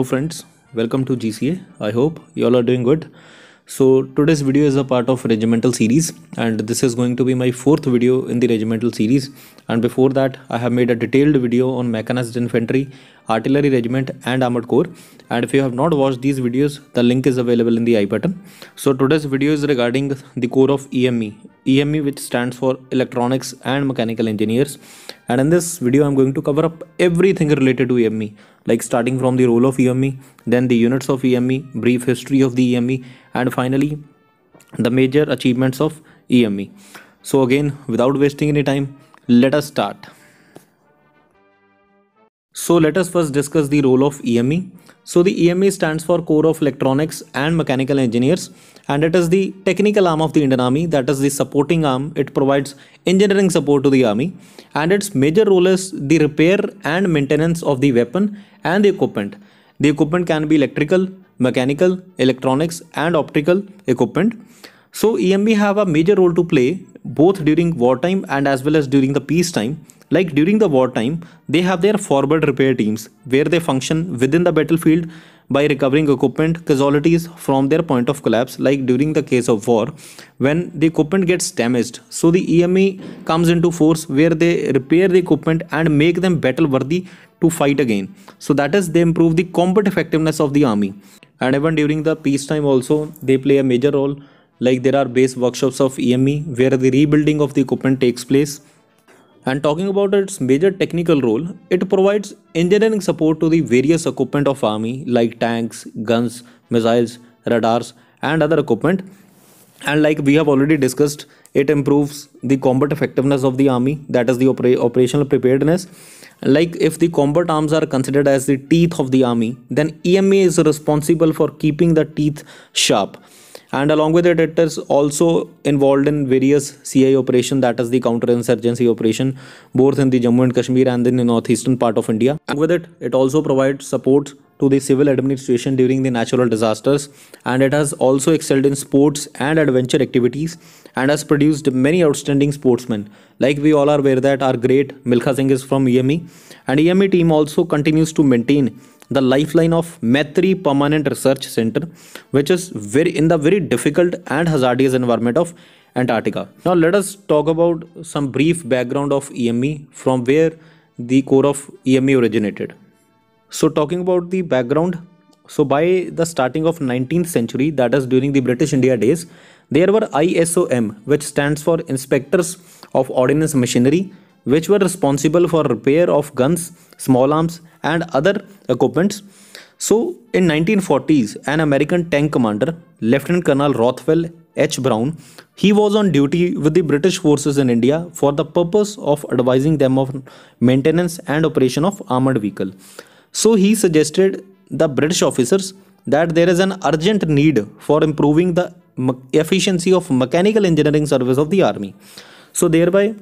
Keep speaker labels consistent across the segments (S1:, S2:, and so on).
S1: hello friends welcome to gca i hope you all are doing good so today's video is a part of regimental series and this is going to be my fourth video in the regimental series and before that i have made a detailed video on mechanized infantry artillery regiment and armored corps and if you have not watched these videos the link is available in the i button so today's video is regarding the core of eme eme which stands for electronics and mechanical engineers and in this video i'm going to cover up everything related to eme like starting from the role of EME, then the units of EME, brief history of the EME, and finally the major achievements of EME. So again, without wasting any time, let us start. So let us first discuss the role of EME. So the EME stands for Core of Electronics and Mechanical Engineers and it is the technical arm of the Indian Army, that is the supporting arm. It provides engineering support to the Army, and its major role is the repair and maintenance of the weapon and the equipment. The equipment can be electrical, mechanical, electronics, and optical equipment. So EMB have a major role to play both during wartime and as well as during the peacetime. Like during the wartime, they have their forward repair teams where they function within the battlefield by recovering equipment casualties from their point of collapse like during the case of war when the equipment gets damaged. So the EME comes into force where they repair the equipment and make them battle worthy to fight again. So that is they improve the combat effectiveness of the army. And even during the peacetime also they play a major role like there are base workshops of EME where the rebuilding of the equipment takes place. And talking about its major technical role, it provides engineering support to the various equipment of army like tanks, guns, missiles, radars and other equipment. And like we have already discussed, it improves the combat effectiveness of the army that is the oper operational preparedness. Like if the combat arms are considered as the teeth of the army, then EMA is responsible for keeping the teeth sharp and along with it it is also involved in various ci operation that is the counterinsurgency operation both in the jammu and kashmir and in the northeastern part of india and with it it also provides support to the civil administration during the natural disasters and it has also excelled in sports and adventure activities and has produced many outstanding sportsmen like we all are aware that our great milkha singh is from eme and eme team also continues to maintain the lifeline of Maitri Permanent Research Center, which is very in the very difficult and hazardous environment of Antarctica. Now let us talk about some brief background of EME from where the core of EME originated. So talking about the background, so by the starting of 19th century, that is during the British India days, there were ISOM, which stands for Inspectors of Ordnance Machinery, which were responsible for repair of guns, small arms, and other equipments. So in 1940s, an American tank commander, Lieutenant Colonel Rothwell H. Brown, he was on duty with the British forces in India for the purpose of advising them of maintenance and operation of armored vehicle. So he suggested the British officers that there is an urgent need for improving the efficiency of mechanical engineering service of the army. So thereby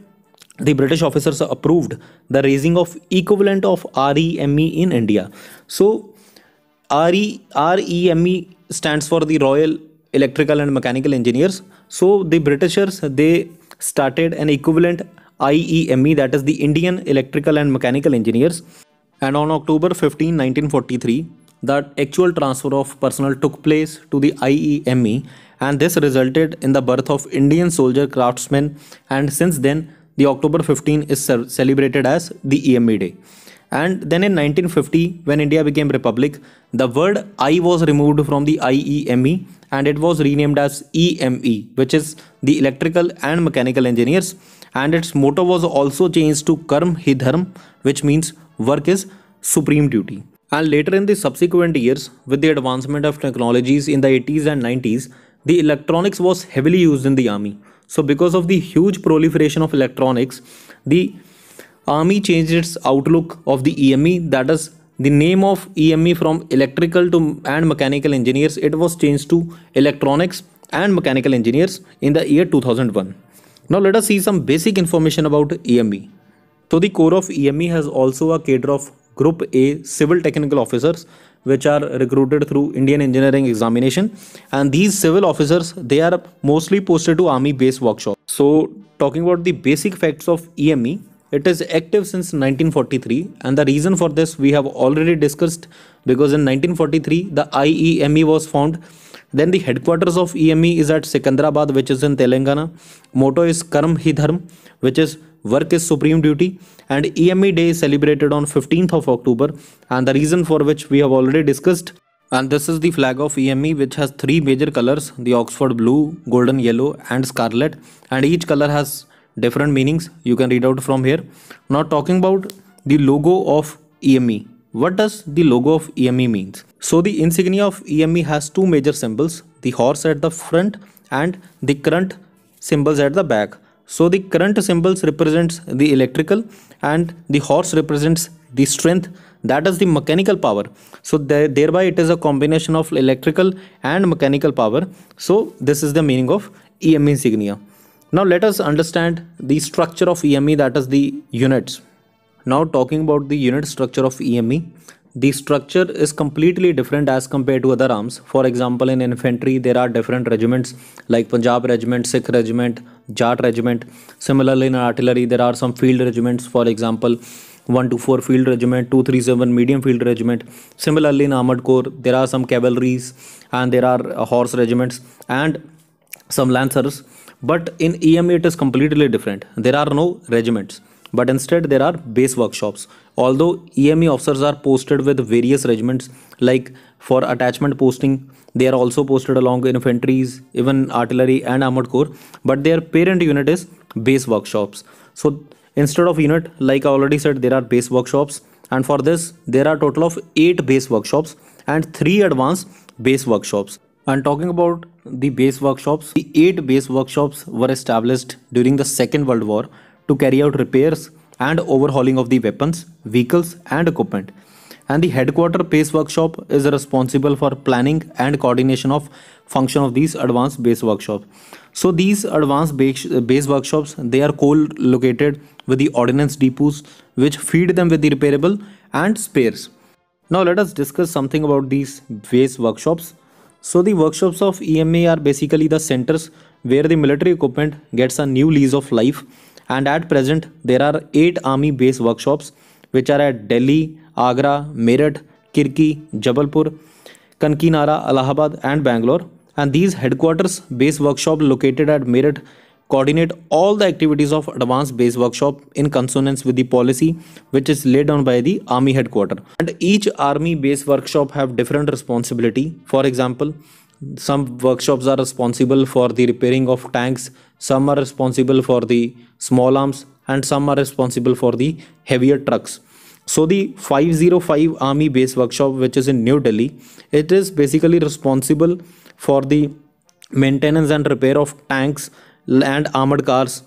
S1: the British officers approved the raising of equivalent of REME in India. So REME stands for the Royal Electrical and Mechanical Engineers. So the Britishers they started an equivalent IEME that is the Indian Electrical and Mechanical Engineers. And on October 15, 1943, the actual transfer of personnel took place to the IEME and this resulted in the birth of Indian soldier craftsmen and since then the October 15 is celebrated as the EME Day. And then in 1950, when India became republic, the word I was removed from the IEME and it was renamed as EME, which is the Electrical and Mechanical Engineers. And its motto was also changed to Karm Hidharm," which means work is supreme duty. And later in the subsequent years, with the advancement of technologies in the 80s and 90s, the electronics was heavily used in the army. So because of the huge proliferation of electronics, the army changed its outlook of the EME that is the name of EME from electrical to and mechanical engineers it was changed to electronics and mechanical engineers in the year 2001. Now let us see some basic information about EME. So the core of EME has also a cadre of Group A civil technical officers which are recruited through Indian engineering examination and these civil officers they are mostly posted to army base workshop. So talking about the basic facts of EME it is active since 1943 and the reason for this we have already discussed because in 1943 the IEME was formed then the headquarters of EME is at Secunderabad which is in Telangana motto is Karm Hi Dharm which is work is supreme duty and EME day is celebrated on 15th of October and the reason for which we have already discussed and this is the flag of EME which has three major colors the Oxford blue, golden yellow and scarlet and each color has different meanings you can read out from here. Now talking about the logo of EME. What does the logo of EME means? So the insignia of EME has two major symbols the horse at the front and the current symbols at the back. So the current symbols represents the electrical and the horse represents the strength that is the mechanical power. So there, thereby it is a combination of electrical and mechanical power. So this is the meaning of EME insignia. Now let us understand the structure of EME that is the units. Now talking about the unit structure of EME. The structure is completely different as compared to other arms. For example, in infantry, there are different regiments like Punjab Regiment, Sikh Regiment, Jat Regiment. Similarly, in artillery, there are some field regiments, for example, one to four Field Regiment, 237 Medium Field Regiment. Similarly, in Armored Corps, there are some cavalries and there are horse regiments and some lancers. But in EMA, it is completely different. There are no regiments but instead there are base workshops although eme officers are posted with various regiments like for attachment posting they are also posted along infantries even artillery and armored corps but their parent unit is base workshops so instead of unit like i already said there are base workshops and for this there are total of 8 base workshops and 3 advanced base workshops and talking about the base workshops the 8 base workshops were established during the second world war to carry out repairs and overhauling of the weapons, vehicles and equipment. And the headquarter base workshop is responsible for planning and coordination of function of these advanced base workshops. So these advanced base, base workshops, they are co-located with the ordnance depots which feed them with the repairable and spares. Now let us discuss something about these base workshops. So the workshops of EMA are basically the centers where the military equipment gets a new lease of life and at present there are 8 army base workshops which are at Delhi, Agra, Meerut, Kirki, Jabalpur, Kankinara, Allahabad and Bangalore and these headquarters base workshop located at Meerut coordinate all the activities of advanced base workshop in consonance with the policy which is laid down by the army headquarter and each army base workshop have different responsibility for example some workshops are responsible for the repairing of tanks some are responsible for the small arms and some are responsible for the heavier trucks so the 505 army base workshop which is in new delhi it is basically responsible for the maintenance and repair of tanks and armored cars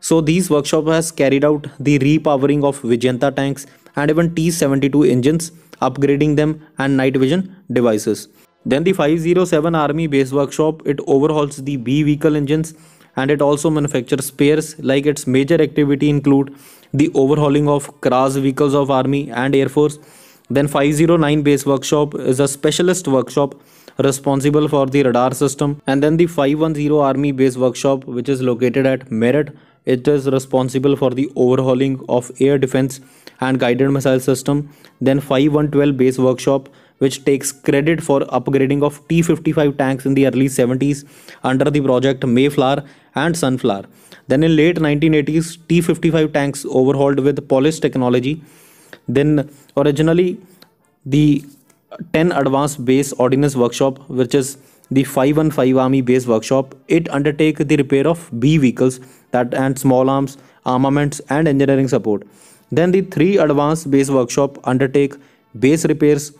S1: so these workshop has carried out the repowering of Vijayanta tanks and even T-72 engines, upgrading them and night vision devices. Then the 507 Army Base Workshop, it overhauls the B vehicle engines and it also manufactures spares like its major activity include the overhauling of CRAS vehicles of army and air force then 509 base workshop is a specialist workshop responsible for the radar system and then the 510 army base workshop which is located at merit it is responsible for the overhauling of air defense and guided missile system then 512 base workshop which takes credit for upgrading of T-55 tanks in the early 70s under the project Mayflower and Sunflower. Then in late 1980s, T-55 tanks overhauled with Polish technology. Then originally the 10 Advanced Base Ordnance Workshop, which is the 515 Army Base Workshop. It undertake the repair of B vehicles that and small arms, armaments and engineering support. Then the 3 Advanced Base Workshop undertake base repairs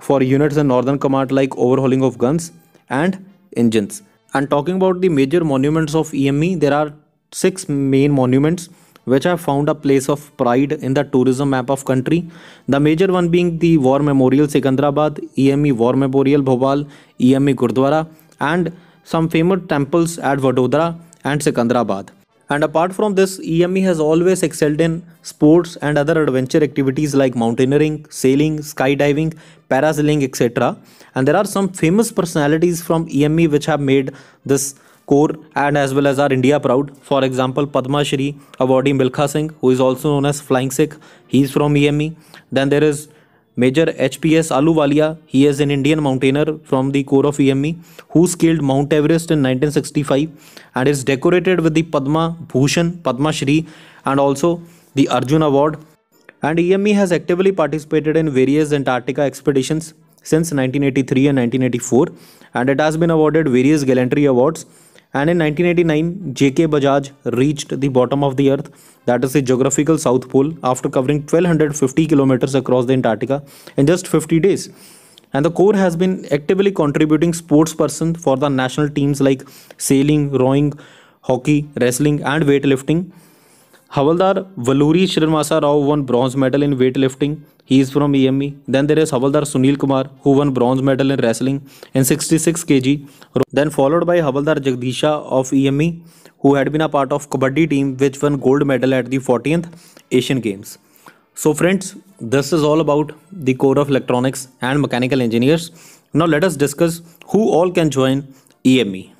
S1: for units in Northern Command like overhauling of guns and engines. And talking about the major monuments of EME, there are six main monuments which have found a place of pride in the tourism map of country. The major one being the War Memorial Secunderabad, EME War Memorial Bhopal, EME Gurdwara and some famous temples at Vadodara and Secunderabad. And apart from this, EME has always excelled in sports and other adventure activities like mountaineering, sailing, skydiving, parasailing, etc. And there are some famous personalities from EME which have made this core and as well as our India proud. For example, Padma Shri awardee Milkha Singh, who is also known as Flying Sikh, he is from EME. Then there is Major HPS Aluwalia, he is an Indian mountaineer from the Corps of EME who scaled Mount Everest in 1965 and is decorated with the Padma Bhushan, Padma Shri and also the Arjun Award. And EME has actively participated in various Antarctica expeditions since 1983 and 1984 and it has been awarded various gallantry awards and in 1989, J.K. Bajaj reached the bottom of the Earth, that is the geographical South Pole, after covering 1250 kilometers across the Antarctica in just 50 days. And the Corps has been actively contributing sportsperson for the national teams like sailing, rowing, hockey, wrestling, and weightlifting Havaldar Valuri Shrimasa Rao won bronze medal in weightlifting. He is from EME. Then there is Havaldar Sunil Kumar who won bronze medal in wrestling in 66 kg. Then followed by Havaldar Jagdisha of EME who had been a part of Kabaddi team which won gold medal at the 40th Asian Games. So friends, this is all about the core of electronics and mechanical engineers. Now let us discuss who all can join EME.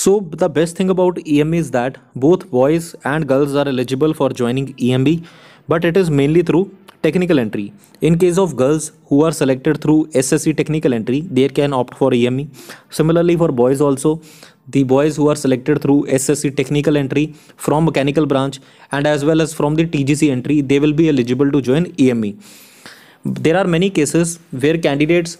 S1: So the best thing about EMB is that both boys and girls are eligible for joining EMB, but it is mainly through technical entry. In case of girls who are selected through SSC technical entry, they can opt for EME. Similarly, for boys also, the boys who are selected through SSC technical entry from mechanical branch and as well as from the TGC entry, they will be eligible to join EME. There are many cases where candidates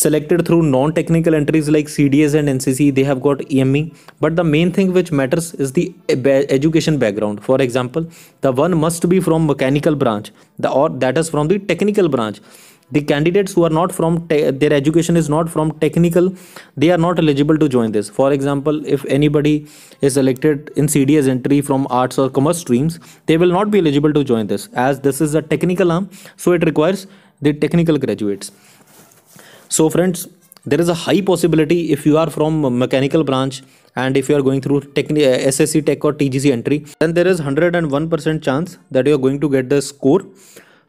S1: selected through non-technical entries like CDS and NCC, they have got EME. But the main thing which matters is the education background. For example, the one must be from mechanical branch, the or that is from the technical branch. The candidates who are not from their education is not from technical, they are not eligible to join this. For example, if anybody is elected in CDS entry from arts or commerce streams, they will not be eligible to join this as this is a technical arm, so it requires the technical graduates so friends there is a high possibility if you are from mechanical branch and if you are going through uh, SSC Tech or TGC entry then there is 101% chance that you are going to get the score.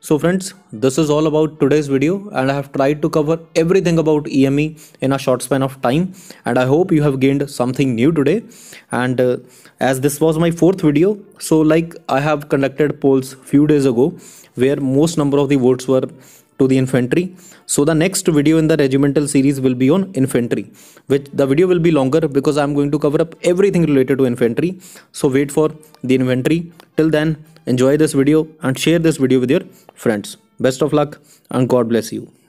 S1: So friends this is all about today's video and I have tried to cover everything about EME in a short span of time and I hope you have gained something new today and uh, as this was my fourth video so like I have conducted polls few days ago where most number of the votes were to the infantry. So the next video in the regimental series will be on infantry, which the video will be longer because I'm going to cover up everything related to infantry. So wait for the infantry. Till then, enjoy this video and share this video with your friends. Best of luck and God bless you.